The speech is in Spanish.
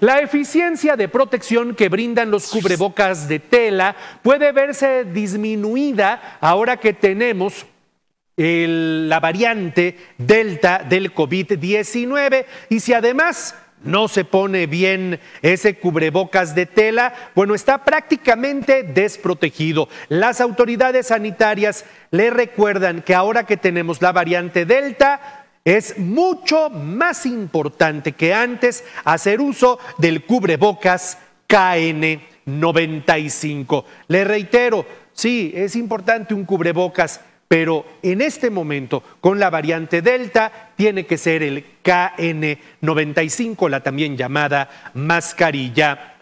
La eficiencia de protección que brindan los cubrebocas de tela puede verse disminuida ahora que tenemos la variante Delta del COVID-19 y si además no se pone bien ese cubrebocas de tela, bueno, está prácticamente desprotegido. Las autoridades sanitarias le recuerdan que ahora que tenemos la variante Delta, es mucho más importante que antes hacer uso del cubrebocas KN95. Le reitero, sí, es importante un cubrebocas, pero en este momento, con la variante Delta, tiene que ser el KN95, la también llamada mascarilla